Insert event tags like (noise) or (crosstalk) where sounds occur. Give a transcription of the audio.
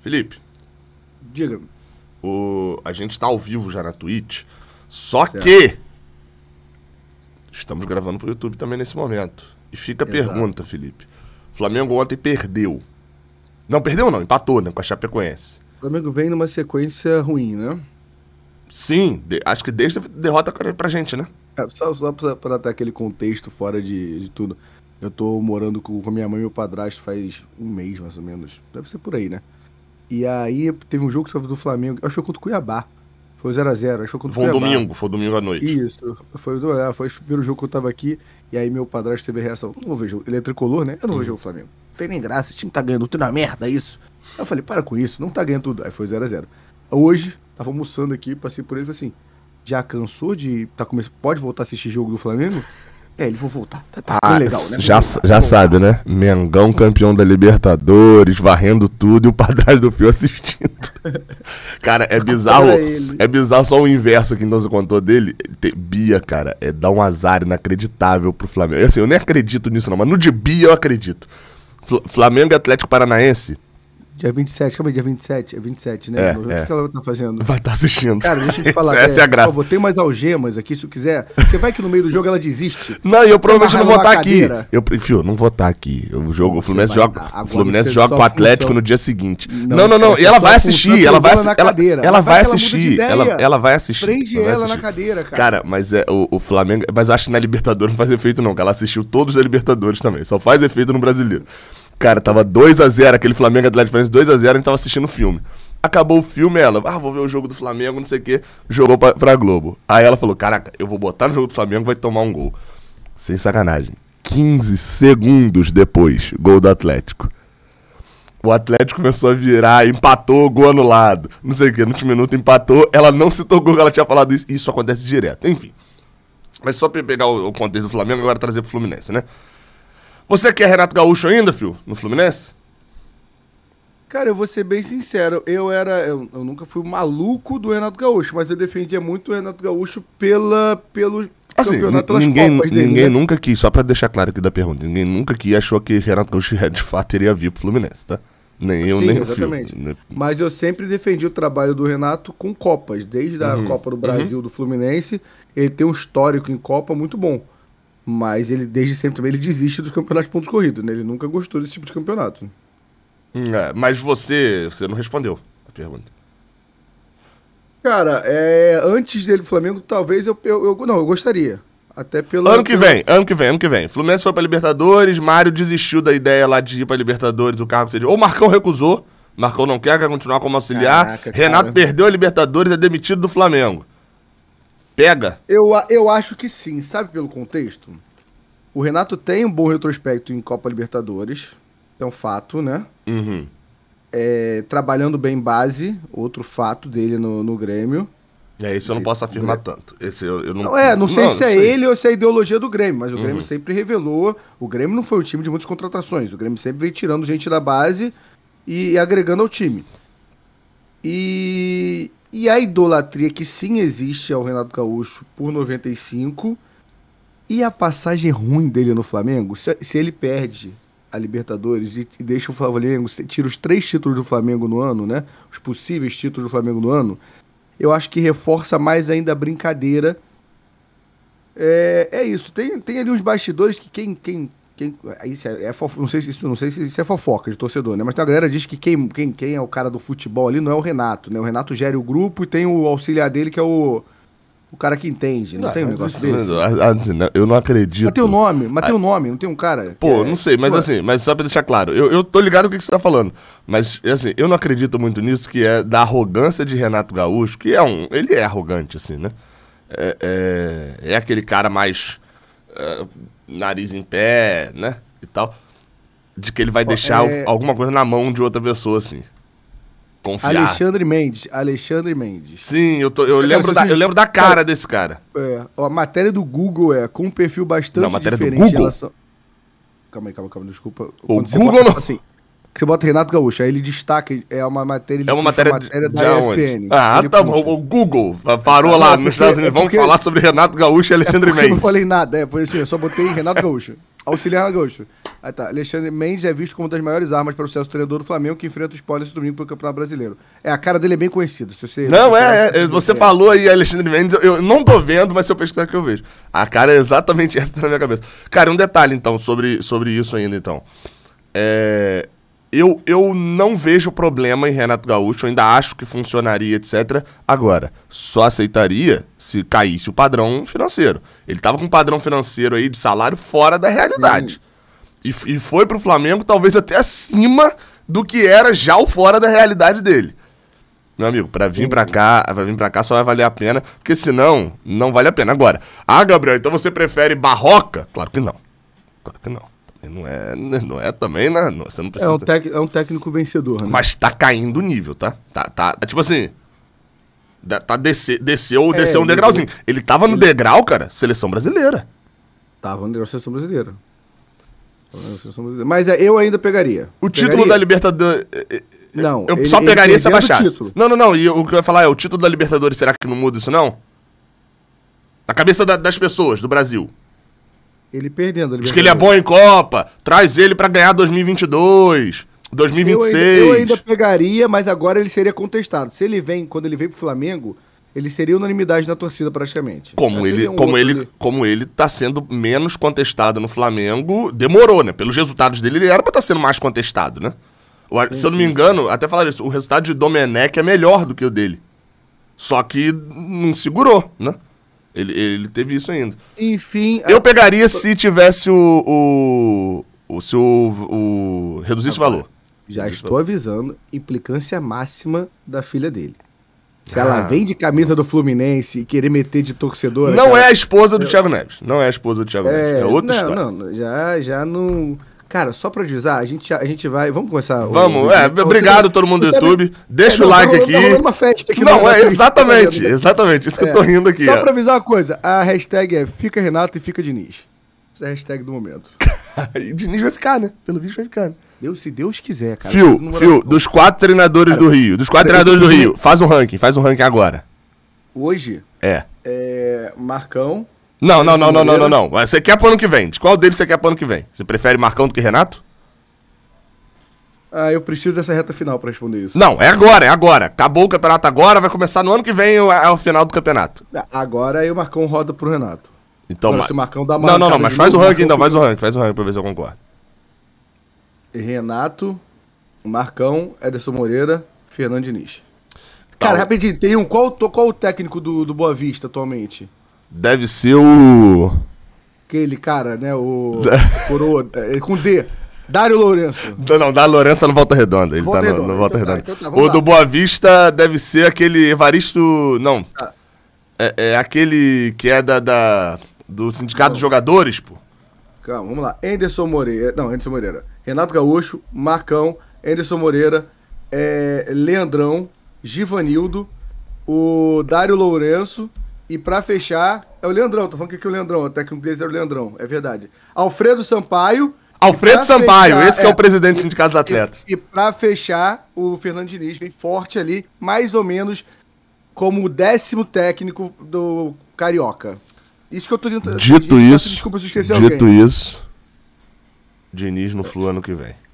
Felipe. Diga. O... A gente está ao vivo já na Twitch, só certo. que estamos gravando para o YouTube também nesse momento. E fica a pergunta, Felipe. Flamengo ontem perdeu. Não, perdeu não, empatou né, com a Chapecoense. O Flamengo vem numa sequência ruim, né? Sim, de... acho que desde a derrota pra gente, né? É, só só para dar aquele contexto fora de, de tudo. Eu tô morando com, com minha mãe e meu padrasto faz um mês, mais ou menos. Deve ser por aí, né? E aí teve um jogo que do Flamengo, acho que foi contra o Cuiabá. Foi 0x0, acho que foi, foi um domingo, foi domingo à noite. Isso, foi, foi, é, foi o primeiro jogo que eu tava aqui, e aí meu padrasto teve a reação, não vejo, ele é tricolor, né? Eu não hum. vejo o Flamengo. Não tem nem graça, esse time tá ganhando tudo na merda, é isso. Aí eu falei, para com isso, não tá ganhando tudo. Aí foi 0x0. Hoje, tava almoçando aqui, passei por ele e falei assim, já cansou de, tá começando, pode voltar a assistir jogo do Flamengo? É, ele vou voltar. Tá, tá ah, legal, né? Já, voltar, já sabe, né? Mengão campeão da Libertadores, varrendo tudo e o padrão do Fio assistindo. (laughs) cara, é bizarro. é bizarro só o inverso que então você contou dele. Bia, cara, é dar um azar inacreditável pro Flamengo. Assim, eu nem acredito nisso, não, mas no de Bia eu acredito. Flamengo e Atlético Paranaense Dia 27, calma aí, dia 27, é 27, né? É, o é. que ela tá fazendo? Vai estar tá assistindo. Cara, deixa eu te falar. (laughs) Essa é, é a graça. Pô, tem mais algemas aqui, se tu quiser. Porque vai que no meio do jogo ela desiste. Não, eu provavelmente não vou tá estar tá aqui. Eu prefiro, não vou estar aqui. O jogo, o Fluminense joga, tá. o Fluminense joga com o Atlético função. no dia seguinte. Não, não, não. não, E ela vai assistir, ela vai, ela, ela, ela vai assistir. Ela, ela vai assistir. Prende ela na cadeira, cara. Cara, mas é o, o Flamengo, mas acho que na Libertadores não faz efeito não, que ela assistiu todos da Libertadores também. Só faz efeito no brasileiro. Cara, tava 2 a 0 aquele Flamengo Atlético Paranaense 2 a 0 a gente tava assistindo o filme. Acabou o filme, ela, ah, vou ver o jogo do Flamengo, não sei o quê, jogou pra, pra Globo. Aí ela falou, caraca, eu vou botar no jogo do Flamengo, vai tomar um gol. Sem sacanagem. 15 segundos depois, gol do Atlético. O Atlético começou a virar, empatou, gol anulado. Não sei o quê, no último minuto empatou. Ela não citou gol, ela tinha falado isso. Isso acontece direto. Enfim. Mas só pra pegar o, o contexto do Flamengo, agora trazer pro Fluminense, né? Você quer Renato Gaúcho ainda, filho, no Fluminense? Cara, eu vou ser bem sincero. Eu era. Eu, eu nunca fui maluco do Renato Gaúcho, mas eu defendia muito o Renato Gaúcho pela, pelo, Assim, ninguém, ninguém né? nunca quis, só pra deixar claro aqui da pergunta, ninguém nunca que achou que Renato Gaúcho de fato iria vir pro Fluminense, tá? Nem eu, Sim, nem exatamente. Fio. Né? Mas eu sempre defendi o trabalho do Renato com Copas, desde a uhum. Copa do uhum. Brasil uhum. do Fluminense. Ele tem um histórico em Copa muito bom. Mas ele, desde sempre também, ele desiste dos campeonatos de pontos corridos, né? Ele nunca gostou desse tipo de campeonato. Hum, é, mas você, você não respondeu a pergunta. Cara, é, antes dele pro Flamengo, talvez eu, eu, eu, Não, eu gostaria. Até pelo. Ano que vem, ano que vem, ano que vem. Fluminense foi pra Libertadores, Mário desistiu da ideia lá de ir pra Libertadores, o cargo seria. Ou Marcão recusou, Marcão não quer, quer continuar como auxiliar. Caraca, Renato cara. perdeu a Libertadores, é demitido do Flamengo pega? Eu, eu acho que sim, sabe pelo contexto? O Renato tem um bom retrospecto em Copa Libertadores, é um fato, né? Uhum. É, trabalhando bem base, outro fato dele no, no Grêmio. É, esse eu não posso afirmar tanto. Esse eu, eu não... não, é, não sei não, se não é sei. ele ou se é a ideologia do Grêmio, mas o uhum. Grêmio sempre revelou. O Grêmio não foi o time de muitas contratações. O Grêmio sempre veio tirando gente da base e, e agregando ao time. E e a idolatria que sim existe ao Renato Gaúcho por 95 e a passagem ruim dele no Flamengo, se, se ele perde a Libertadores e, e, deixa o Flamengo, tira os três títulos do Flamengo no ano, né? Os possíveis títulos do Flamengo no ano, eu acho que reforça mais ainda a brincadeira. É, é isso, tem, tem ali uns bastidores que quem, quem quem, isso é, é não, sei se isso, não sei se isso é fofoca de torcedor, né? Mas a galera diz que quem, quem, quem é o cara do futebol ali não é o Renato, né? O Renato gera o grupo e tem o auxiliar dele que é o. O cara que entende, não, não tem um negócio desse? Né, eu não acredito. Mas tem um nome, mas tem um nome, não tem um cara. Pô, é, não sei, mas tipo, é. assim, mas só pra deixar claro, eu, eu tô ligado o que, que você tá falando. Mas, assim, eu não acredito muito nisso, que é da arrogância de Renato Gaúcho, que é um. Ele é arrogante, assim, né? É, é, é aquele cara mais. É, nariz em pé, né? E tal. De que ele vai deixar é... alguma coisa na mão de outra pessoa, assim. Confiar. Alexandre Mendes. Alexandre Mendes. Sim, eu, tô, eu, lembro, da, eu lembro da cara desse cara. É, a matéria do Google é com um perfil bastante Não, a matéria diferente do Google? Relação... Calma aí, calma, calma, desculpa. O Google não... Assim, você bota Renato Gaúcho, aí ele destaca, é uma matéria. É uma matéria, matéria da ESPN. Ah, tá bom. O Google parou lá nos Estados Unidos. É Vamos falar sobre Renato Gaúcho e é Alexandre Mendes. Eu não falei nada, é, foi assim, eu só botei Renato Gaúcho. Auxiliar Renato Gaúcho. Aí tá. Alexandre Mendes é visto como uma das maiores armas para o sucesso treinador do Flamengo que enfrenta os spoilers domingo pelo Campeonato Brasileiro. É, a cara dele é bem conhecida. Se você, não, é, é, Você é. falou aí, Alexandre Mendes, eu, eu, não tô vendo, mas se eu pesquisar que eu vejo. A cara é exatamente (laughs) essa na minha cabeça. Cara, um detalhe então sobre, sobre isso ainda então. É, eu, eu não vejo problema em Renato Gaúcho, eu ainda acho que funcionaria, etc. Agora, só aceitaria se caísse o padrão financeiro. Ele estava com um padrão financeiro aí de salário fora da realidade. E, e foi para o Flamengo talvez até acima do que era já o fora da realidade dele. Meu amigo, para vir para cá, para vir para cá só vai valer a pena, porque senão não vale a pena agora. Ah, Gabriel, então você prefere barroca? Claro que não. Claro que não. Não é, (laughs) não é também, né? Você não precisa. É um, tec, é um técnico vencedor, né? Mas tá caindo o nível, tá? Tá, tá? É tipo assim. Tá desce, desceu, é, desceu um degrauzinho. Ele tava no ele... degrau, cara, seleção brasileira. Tava no degrau seleção brasileira. Mas é, eu ainda pegaria. O pegaria. título da Libertadores. É, não. Eu ele, só pegaria se abaixasse. Não, não, não. E o que eu ia falar é: o título da Libertadores, será que não muda isso, não? Na cabeça da, das pessoas do Brasil. Ele perdendo. Ele Diz que ele é bom em Copa. Traz ele para ganhar 2022. 2026. Eu ainda, eu ainda pegaria, mas agora ele seria contestado. Se ele vem, quando ele veio pro Flamengo, ele seria unanimidade na torcida praticamente. Como ele, é um como ele, ali. como ele tá sendo menos contestado no Flamengo, demorou, né? Pelos resultados dele, ele era para estar tá sendo mais contestado, né? O, sim, se eu não me engano, sim. até falar isso, o resultado de Domenech é melhor do que o dele. Só que não segurou, né? Ele, ele teve isso ainda. Enfim. Eu a... pegaria se tivesse o. o, o se o. o reduzisse Agora, o valor. Já reduzisse estou valor. avisando, implicância máxima da filha dele. Se ah, ela vem de camisa nossa. do Fluminense e querer meter de torcedora. Não cara, é a esposa do eu... Thiago Neves. Não é a esposa do Thiago é, Neves. É outra não, história. Não, já, já não. Cara, só pra avisar, a gente, a gente vai. Vamos começar. Vamos, o, é, obrigado você, todo mundo do YouTube. É, Deixa é, o tá like tá aqui. Não, uma festa aqui não, é exatamente, né? exatamente. Isso que eu tô é. rindo aqui. Só é. pra avisar uma coisa: a hashtag é Fica Renato e Fica Diniz. Essa é a hashtag do momento. (laughs) e Diniz vai ficar, né? Pelo visto vai ficar. Né? Deus, se Deus quiser, cara. Fio, Fio, dos quatro treinadores cara, do Rio, dos quatro treinadores do Rio, faz um ranking, faz um ranking agora. Hoje? É. é Marcão. Não, não, não, não, não, não, não. Você quer pro ano que vem? De qual deles você quer pro ano que vem? Você prefere Marcão do que Renato? Ah, eu preciso dessa reta final para responder isso. Não, é agora, é agora. Acabou o campeonato agora, vai começar no ano que vem, é o final do campeonato. É, agora aí o Marcão roda pro Renato. Então, agora, mas... se o Marcão dá Não, não, não, mas faz o ranking, ainda então, faz o ranking, faz o ranking pra ver se eu concordo. Renato, Marcão, Ederson Moreira, Fernando Diniz. Tá cara, rapidinho, tem um. Qual, qual o técnico do, do Boa Vista atualmente? Deve ser o. Aquele cara, né? O. Coroa. É, com D. Dário Lourenço. Não, não, Dário Lourenço é no Volta Redonda. Ele tá então Volta tá Redonda, no, Volta então, Redonda. Tá, então tá, o lá. do Boa Vista deve ser aquele Evaristo. Não. Ah. É, é, aquele que é da, da do Sindicato dos Jogadores, pô. Calma, vamos lá. Enderson Moreira. Não, Enderson Moreira. Renato Gaúcho, Marcão, Enderson Moreira, é, Leandrão, Givanildo, o Dário Lourenço. E para fechar, é o Leandrão. Tô falando que aqui é o Leandrão, até que um deles era é o Leandrão, é verdade. Alfredo Sampaio. Alfredo Sampaio, fechar, esse é, é, o é, presidente do Sindicato dos Atletas. E, e para fechar, o Fernando Diniz vem forte ali, mais ou menos como o décimo técnico do Carioca. Isso que eu tô tentando. Dito isso. Desculpa se eu esqueci Dito alguém. isso. Diniz no Flu ano que vem.